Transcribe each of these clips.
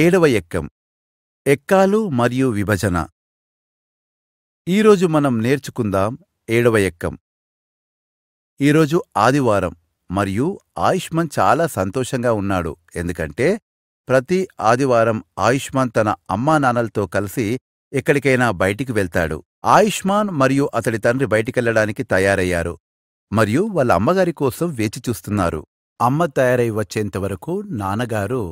ఏడవ ఎక్కం ఎక్కాలు మరియు విభజన ఈరోజు మనం నేర్చుకుందాం ఏడవ ఎక్కం ఈరోజు ఆదివారం మరియు ఆయుష్మాన్ చాలా సంతోషంగా ఉన్నాడు ఎందుకంటే ప్రతి ఆదివారం ఆయుష్మాన్ తన అమ్మా నాన్నలతో కలిసి ఎక్కడికైనా బయటికి వెళ్తాడు ఆయుష్మాన్ మరియు అతడి తండ్రి బయటికెళ్లడానికి తయారయ్యారు మరియు వాళ్ళ అమ్మగారి కోసం వేచి చూస్తున్నారు అమ్మ తయారై వచ్చేంతవరకు నాన్నగారు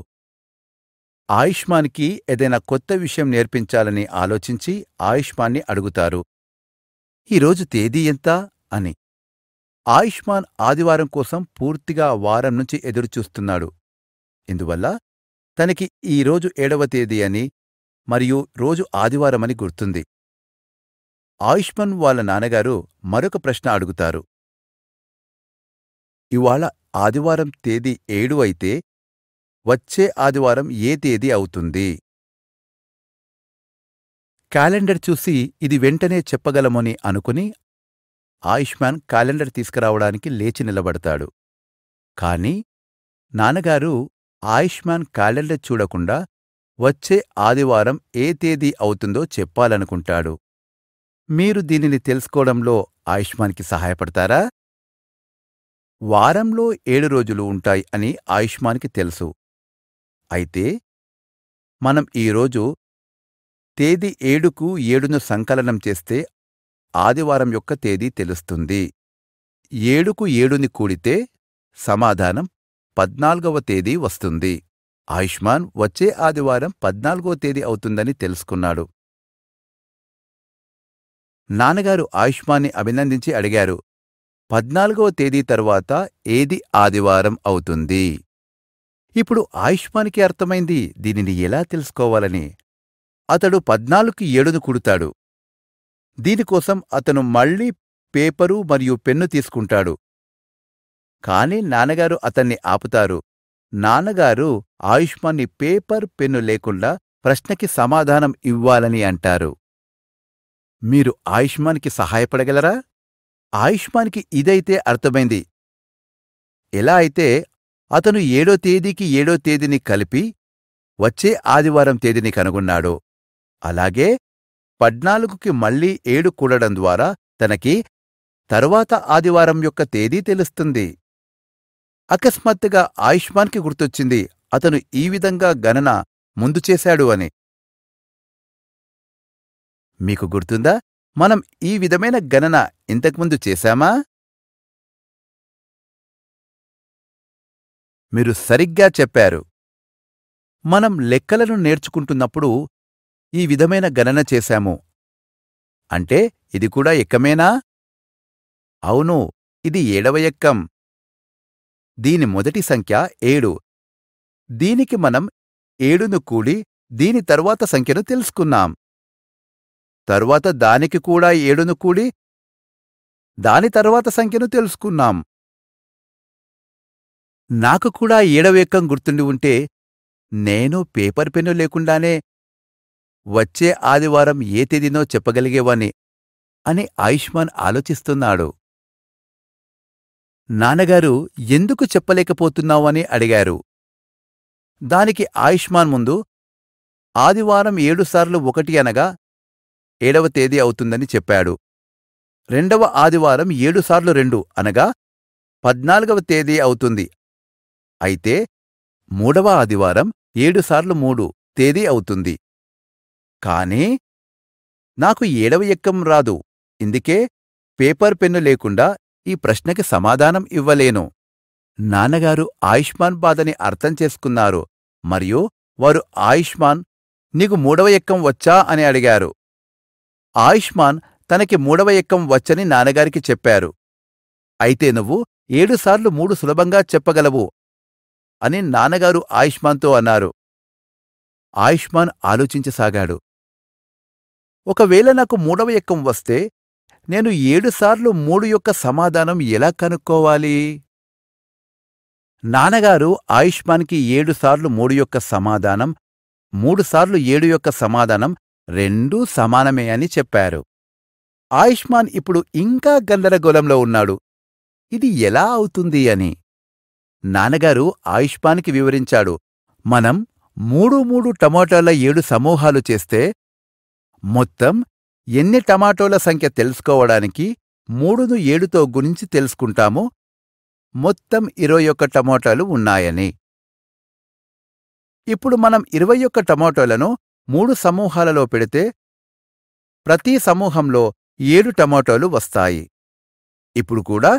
ఆయుష్మాన్కి ఏదైనా కొత్త విషయం నేర్పించాలని ఆలోచించి ఆయుష్మాన్ని అడుగుతారు ఈరోజు తేదీ ఎంత అని ఆయుష్మాన్ ఆదివారం కోసం పూర్తిగా వారం నుంచి ఎదురుచూస్తున్నాడు ఇందువల్ల తనకి ఈరోజు ఏడవ తేదీ అని మరియు రోజు ఆదివారమని గుర్తుంది ఆయుష్మాన్ వాళ్ళ నాన్నగారు మరొక ప్రశ్న అడుగుతారు ఇవాళ ఆదివారం తేదీ ఏడు అయితే వచ్చే ఆదివారం ఏ తేదీ అవుతుంది క్యాలెండర్ చూసి ఇది వెంటనే చెప్పగలమని అనుకుని ఆయుష్మాన్ క్యాలెండర్ తీసుకురావడానికి లేచి నిలబడతాడు కాని నాన్నగారు ఆయుష్మాన్ క్యాలెండర్ చూడకుండా వచ్చే ఆదివారం ఏ తేదీ అవుతుందో చెప్పాలనుకుంటాడు మీరు దీనిని తెలుసుకోవడంలో ఆయుష్మాన్కి సహాయపడతారా వారంలో ఏడు రోజులు ఉంటాయి అని ఆయుష్మాన్కి తెలుసు అయితే మనం ఈరోజు తేదీ ఏడుకు ఏడును సంకలనం చేస్తే ఆదివారం యొక్క తేదీ తెలుస్తుంది ఏడుకు ఏడుని కూడితే సమాధానం పద్నాలుగవ తేదీ వస్తుంది ఆయుష్మాన్ వచ్చే ఆదివారం పద్నాలుగవ తేదీ అవుతుందని తెలుసుకున్నాడు నాన్నగారు ఆయుష్మాన్ని అభినందించి అడిగారు పద్నాలుగవ తేదీ తర్వాత ఏది ఆదివారం అవుతుంది ఇప్పుడు ఆయుష్మాన్కి అర్థమైంది దీనిని ఎలా తెలుసుకోవాలని అతడు పద్నాలుగు ఏడును కుడుతాడు దీనికోసం అతను మళ్లీ పేపరు మరియు పెన్ను తీసుకుంటాడు కాని నాన్నగారు అతన్ని ఆపుతారు నాన్నగారు ఆయుష్మాన్ని పేపర్ పెన్ను లేకుండా ప్రశ్నకి సమాధానం ఇవ్వాలని అంటారు మీరు ఆయుష్మాన్కి సహాయపడగలరా ఆయుష్మాన్కి ఇదైతే అర్థమైంది ఎలా అయితే అతను ఏడో తేదీకి ఏడో తేదీని కలిపి వచ్చే ఆదివారం తేదీని కనుగొన్నాడు అలాగే పద్నాలుగుకి మళ్లీ ఏడు కూడడం ద్వారా తనకి తరువాత ఆదివారం యొక్క తేదీ తెలుస్తుంది అకస్మాత్తుగా ఆయుష్మాన్కి గుర్తొచ్చింది అతను ఈ విధంగా గణన ముందు చేశాడు అని మీకు గుర్తుందా మనం ఈ విధమైన గణన ఇంతకుముందు చేశామా మీరు సరిగ్గా చెప్పారు మనం లెక్కలను నేర్చుకుంటున్నప్పుడు ఈ విధమైన గణన చేశాము అంటే ఇది కూడా ఎక్కమేనా అవును ఇది ఏడవ ఎక్కం దీని మొదటి సంఖ్య ఏడు దీనికి మనం ఏడును కూడి దీని తరువాత సంఖ్యను తెలుసుకున్నాం తరువాత దానికి కూడా ఏడును కూడి దాని తరువాత సంఖ్యను తెలుసుకున్నాం నాకు కూడా ఏడవేకం గుర్తుండి ఉంటే నేను పేపర్ పెన్ను లేకుండానే వచ్చే ఆదివారం ఏ తేదీనో చెప్పగలిగేవాణ్ణి అని ఆయుష్మాన్ ఆలోచిస్తున్నాడు నాన్నగారు ఎందుకు చెప్పలేకపోతున్నావు అని అడిగారు దానికి ఆయుష్మాన్ ముందు ఆదివారం ఏడుసార్లు ఒకటి అనగా ఏడవ తేదీ అవుతుందని చెప్పాడు రెండవ ఆదివారం ఏడుసార్లు రెండు అనగా పద్నాలుగవ తేదీ అవుతుంది అయితే మూడవ ఆదివారం ఏడుసార్లు మూడు తేదీ అవుతుంది కానీ నాకు ఏడవ ఎక్కం రాదు ఇందుకే పేపర్ పెన్ను లేకుండా ఈ ప్రశ్నకి సమాధానం ఇవ్వలేను నాన్నగారు ఆయుష్మాన్ బాధని అర్థం చేసుకున్నారు మరియు వారు ఆయుష్మాన్ నీకు మూడవ ఎక్కం వచ్చా అని అడిగారు ఆయుష్మాన్ తనకి మూడవ ఎక్కం వచ్చని నాన్నగారికి చెప్పారు అయితే నువ్వు ఏడుసార్లు మూడు సులభంగా చెప్పగలవు అని నాన్నగారు ఆయుష్మాన్తో అన్నారు ఆయుష్మాన్ ఆలోచించసాగాడు ఒకవేళ నాకు మూడవ ఎక్కం వస్తే నేను ఏడుసార్లు మూడు యొక్క సమాధానం ఎలా కనుక్కోవాలి నాన్నగారు ఆయుష్మాన్కి ఏడుసార్లు మూడు యొక్క సమాధానం మూడుసార్లు ఏడు యొక్క సమాధానం రెండూ సమానమే అని చెప్పారు ఆయుష్మాన్ ఇప్పుడు ఇంకా గందరగోళంలో ఉన్నాడు ఇది ఎలా అవుతుంది అని నాన్నగారు ఆయుష్మాన్కి వివరించాడు మనం మూడు మూడు టమాటోల ఏడు సమూహాలు చేస్తే మొత్తం ఎన్ని టమాటోల సంఖ్య తెలుసుకోవడానికి మూడును ఏడుతో గురించి తెలుసుకుంటాము మొత్తం ఇరవై ఒక్క టమాటాలు ఉన్నాయని ఇప్పుడు మనం ఇరవై ఒక్క టమాటోలను మూడు సమూహాలలో పెడితే ప్రతి సమూహంలో ఏడు టమాటోలు వస్తాయి ఇప్పుడు కూడా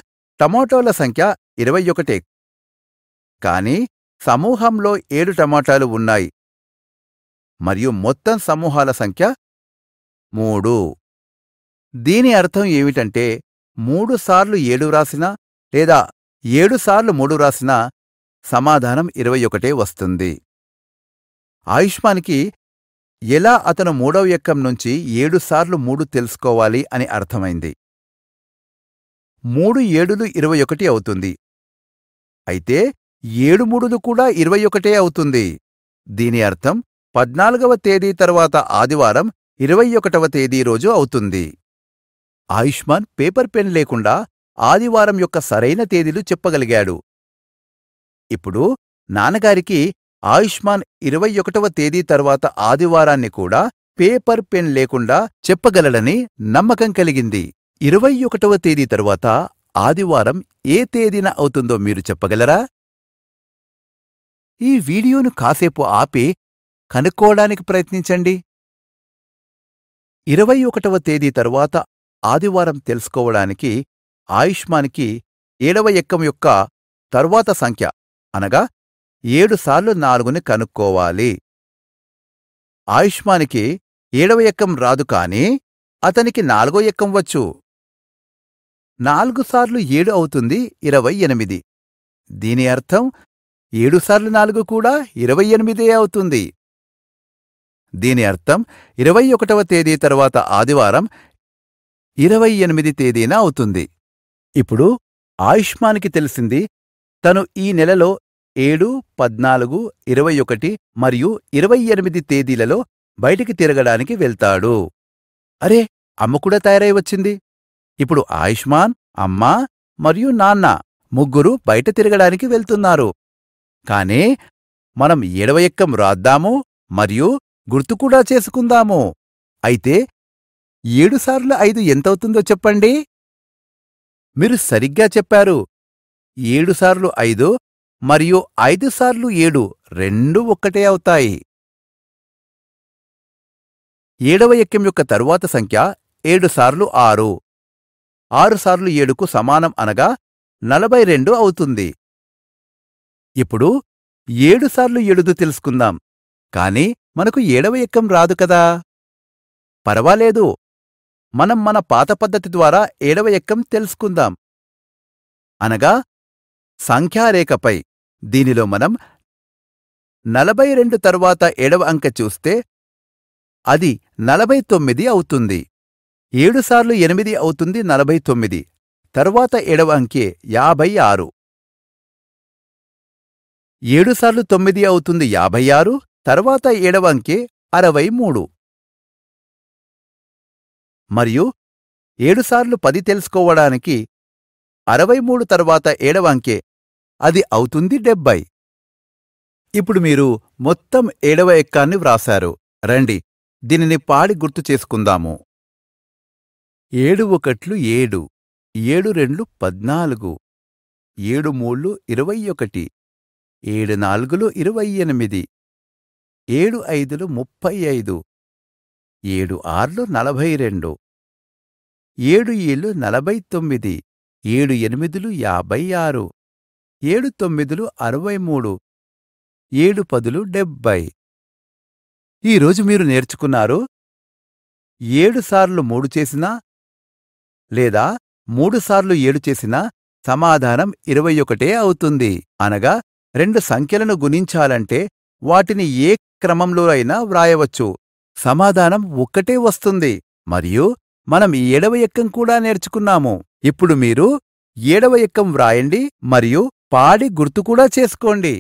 టమాటోల సంఖ్య ఇరవై ఒకటే కాని సమూహంలో ఏడు టమాటాలు ఉన్నాయి మరియు మొత్తం సమూహాల సంఖ్య మూడు దీని అర్థం ఏమిటంటే మూడుసార్లు ఏడు వ్రాసినా లేదా ఏడుసార్లు మూడు వ్రాసినా సమాధానం ఇరవై ఒకటే వస్తుంది ఆయుష్మాన్కి ఎలా అతను మూడవ ఎక్కం నుంచి ఏడుసార్లు మూడు తెలుసుకోవాలి అని అర్థమైంది మూడు ఏడులు ఇరవై ఒకటి అవుతుంది అయితే ఏడు మూడులు కూడా ఇరవై ఒకటే అవుతుంది దీని అర్థం పద్నాలుగవ తేదీ తర్వాత ఆదివారం ఇరవై ఒకటవ తేదీ రోజు అవుతుంది ఆయుష్మాన్ పేపర్ పెన్ లేకుండా ఆదివారం యొక్క సరైన తేదీలు చెప్పగలిగాడు ఇప్పుడు నాన్నగారికి ఆయుష్మాన్ ఇరవై ఒకటవ తేదీ తర్వాత ఆదివారాన్ని కూడా పేపర్ పెన్ లేకుండా చెప్పగలడని నమ్మకం కలిగింది ఇరవై ఒకటవ తేదీ తర్వాత ఆదివారం ఏ తేదీన అవుతుందో మీరు చెప్పగలరా ఈ వీడియోను కాసేపు ఆపి కనుక్కోవడానికి ప్రయత్నించండి ఇరవై ఒకటవ తేదీ తరువాత ఆదివారం తెలుసుకోవడానికి ఆయుష్మాన్కి ఏడవ ఎక్కం యొక్క తరువాత సంఖ్య అనగా ఏడుసార్లు నాలుగుని కనుక్కోవాలి ఆయుష్మాన్కి ఏడవ ఎక్కం రాదు కాని అతనికి నాలుగో ఎక్కం వచ్చు నాలుగుసార్లు ఏడు అవుతుంది ఇరవై ఎనిమిది దీని అర్థం ఏడుసార్లు నాలుగు కూడా ఇరవై ఎనిమిదే అవుతుంది దీని అర్థం ఇరవై ఒకటవ తేదీ తర్వాత ఆదివారం ఇరవై ఎనిమిది తేదీన అవుతుంది ఇప్పుడు ఆయుష్మాన్కి తెలిసింది తను ఈ నెలలో ఏడు పద్నాలుగు ఇరవై ఒకటి మరియు ఇరవై ఎనిమిది తేదీలలో బయటికి తిరగడానికి వెళ్తాడు అరే అమ్మ కూడా తయారై వచ్చింది ఇప్పుడు ఆయుష్మాన్ అమ్మా మరియు నాన్న ముగ్గురు బయట తిరగడానికి వెళ్తున్నారు కానే మనం ఏడవయక్కం రాద్దాము మరియు గుర్తుకూడా చేసుకుందాము అయితే ఏడుసార్లు ఐదు ఎంతవుతుందో చెప్పండి మీరు సరిగ్గా చెప్పారు ఏడుసార్లు ఐదు మరియు ఐదుసార్లు ఏడు రెండూ ఒక్కటే అవుతాయి ఏడవ యక్యం యొక్క తరువాత సంఖ్య ఏడుసార్లు ఆరు ఆరుసార్లు ఏడుకు సమానం అనగా నలభై రెండు అవుతుంది ఇప్పుడు ఏడుసార్లు ఎడుదు తెలుసుకుందాం కాని మనకు ఏడవ ఎక్కం రాదు కదా పర్వాలేదు మనం మన పాత పద్ధతి ద్వారా ఏడవ ఎక్కం తెలుసుకుందాం అనగా సంఖ్యారేఖపై దీనిలో మనం నలభై రెండు తరువాత ఏడవ అంక చూస్తే అది నలభై తొమ్మిది అవుతుంది ఏడుసార్లు ఎనిమిది అవుతుంది నలభై తొమ్మిది తరువాత ఏడవ అంకె యాభై ఆరు ఏడుసార్లు తొమ్మిది అవుతుంది యాభై ఆరు తర్వాత ఏడవంకె అరవై మూడు మరియు ఏడుసార్లు పది తెలుసుకోవడానికి అరవై మూడు తర్వాత ఏడవ అది అవుతుంది డెబ్బై ఇప్పుడు మీరు మొత్తం ఏడవ ఎక్కాన్ని వ్రాశారు రండి దీనిని పాడి గుర్తు చేసుకుందాము ఏడు ఒకట్లు ఏడు ఏడు రెండు పద్నాలుగు ఏడు మూళ్ళు ఇరవై ఒకటి ఏడు నాలుగులు ఇరవై ఎనిమిది ఏడు ఐదులు ముప్పై ఐదు ఏడు ఆర్లు నలభై రెండు ఏడు ఏళ్ళు నలభై తొమ్మిది ఏడు ఎనిమిదిలు యాభై ఆరు ఏడు తొమ్మిదిలు అరవై మూడు ఏడు పదులు డెబ్బై ఈరోజు మీరు నేర్చుకున్నారు ఏడు సార్లు మూడు చేసినా లేదా మూడు సార్లు ఏడు చేసినా సమాధానం ఇరవై ఒకటే అవుతుంది అనగా రెండు సంఖ్యలను గుణించాలంటే వాటిని ఏ క్రమంలో అయినా వ్రాయవచ్చు సమాధానం ఒక్కటే వస్తుంది మరియు మనం ఏడవ ఎక్కం కూడా నేర్చుకున్నాము ఇప్పుడు మీరు ఏడవ ఎక్కం వ్రాయండి మరియు పాడి గుర్తు కూడా చేసుకోండి